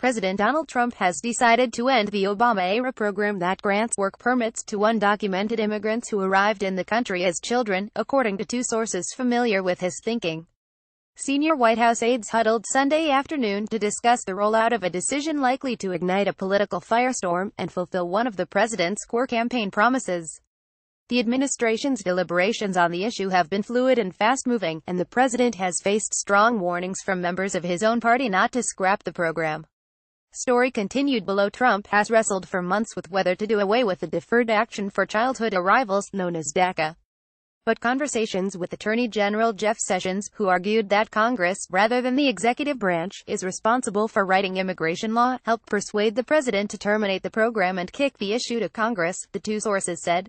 President Donald Trump has decided to end the Obama era program that grants work permits to undocumented immigrants who arrived in the country as children, according to two sources familiar with his thinking. Senior White House aides huddled Sunday afternoon to discuss the rollout of a decision likely to ignite a political firestorm and fulfill one of the president's core campaign promises. The administration's deliberations on the issue have been fluid and fast-moving, and the president has faced strong warnings from members of his own party not to scrap the program. Story continued below Trump has wrestled for months with whether to do away with the Deferred Action for Childhood Arrivals, known as DACA. But conversations with Attorney General Jeff Sessions, who argued that Congress, rather than the executive branch, is responsible for writing immigration law, helped persuade the president to terminate the program and kick the issue to Congress, the two sources said.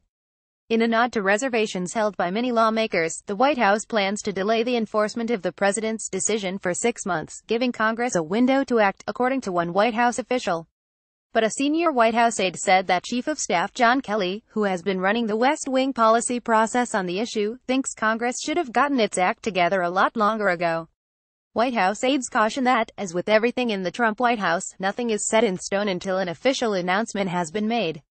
In a nod to reservations held by many lawmakers, the White House plans to delay the enforcement of the president's decision for six months, giving Congress a window to act, according to one White House official. But a senior White House aide said that Chief of Staff John Kelly, who has been running the West Wing policy process on the issue, thinks Congress should have gotten its act together a lot longer ago. White House aides caution that, as with everything in the Trump White House, nothing is set in stone until an official announcement has been made.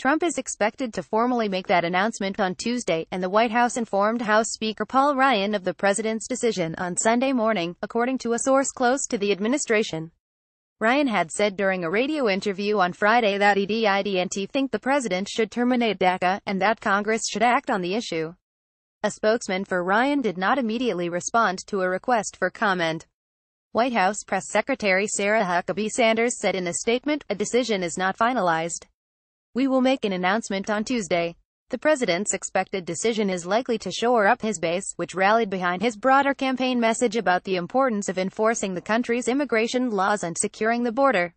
Trump is expected to formally make that announcement on Tuesday, and the White House informed House Speaker Paul Ryan of the president's decision on Sunday morning, according to a source close to the administration. Ryan had said during a radio interview on Friday that EDIDNT think the president should terminate DACA, and that Congress should act on the issue. A spokesman for Ryan did not immediately respond to a request for comment. White House Press Secretary Sarah Huckabee Sanders said in a statement, a decision is not finalized. We will make an announcement on Tuesday. The president's expected decision is likely to shore up his base, which rallied behind his broader campaign message about the importance of enforcing the country's immigration laws and securing the border.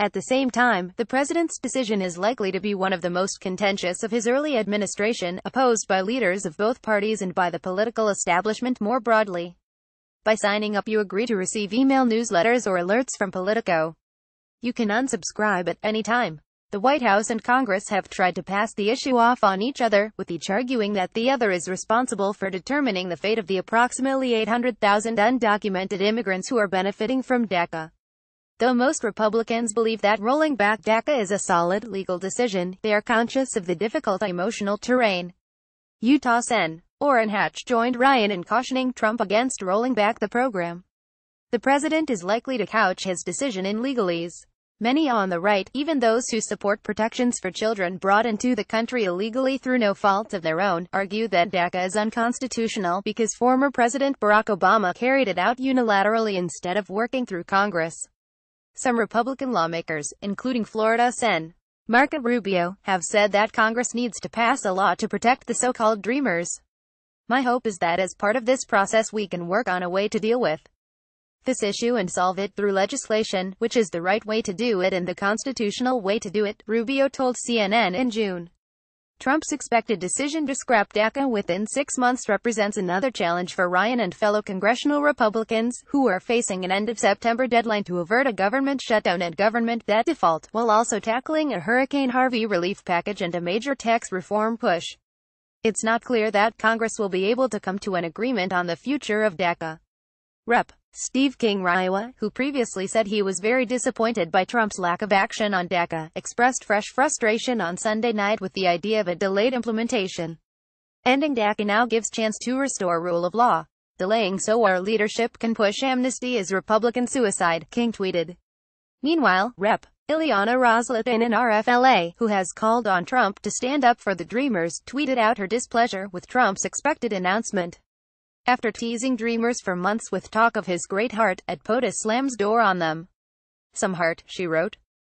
At the same time, the president's decision is likely to be one of the most contentious of his early administration, opposed by leaders of both parties and by the political establishment more broadly. By signing up you agree to receive email newsletters or alerts from Politico. You can unsubscribe at any time. The White House and Congress have tried to pass the issue off on each other, with each arguing that the other is responsible for determining the fate of the approximately 800,000 undocumented immigrants who are benefiting from DACA. Though most Republicans believe that rolling back DACA is a solid legal decision, they are conscious of the difficult emotional terrain. Utah Sen. Orrin Hatch joined Ryan in cautioning Trump against rolling back the program. The president is likely to couch his decision in legalese. Many on the right, even those who support protections for children brought into the country illegally through no fault of their own, argue that DACA is unconstitutional because former President Barack Obama carried it out unilaterally instead of working through Congress. Some Republican lawmakers, including Florida Sen. Marco Rubio, have said that Congress needs to pass a law to protect the so-called Dreamers. My hope is that as part of this process we can work on a way to deal with this issue and solve it through legislation, which is the right way to do it and the constitutional way to do it, Rubio told CNN in June. Trump's expected decision to scrap DACA within six months represents another challenge for Ryan and fellow congressional Republicans, who are facing an end-of-September deadline to avert a government shutdown and government debt default, while also tackling a Hurricane Harvey relief package and a major tax reform push. It's not clear that Congress will be able to come to an agreement on the future of DACA. Rep. Steve King Raiwa, who previously said he was very disappointed by Trump's lack of action on DACA, expressed fresh frustration on Sunday night with the idea of a delayed implementation. Ending DACA now gives chance to restore rule of law. Delaying so our leadership can push amnesty is Republican suicide, King tweeted. Meanwhile, Rep. Ileana Roslethan in an RFLA, who has called on Trump to stand up for the Dreamers, tweeted out her displeasure with Trump's expected announcement. After teasing dreamers for months with talk of his great heart, at POTUS slams door on them. Some heart, she wrote.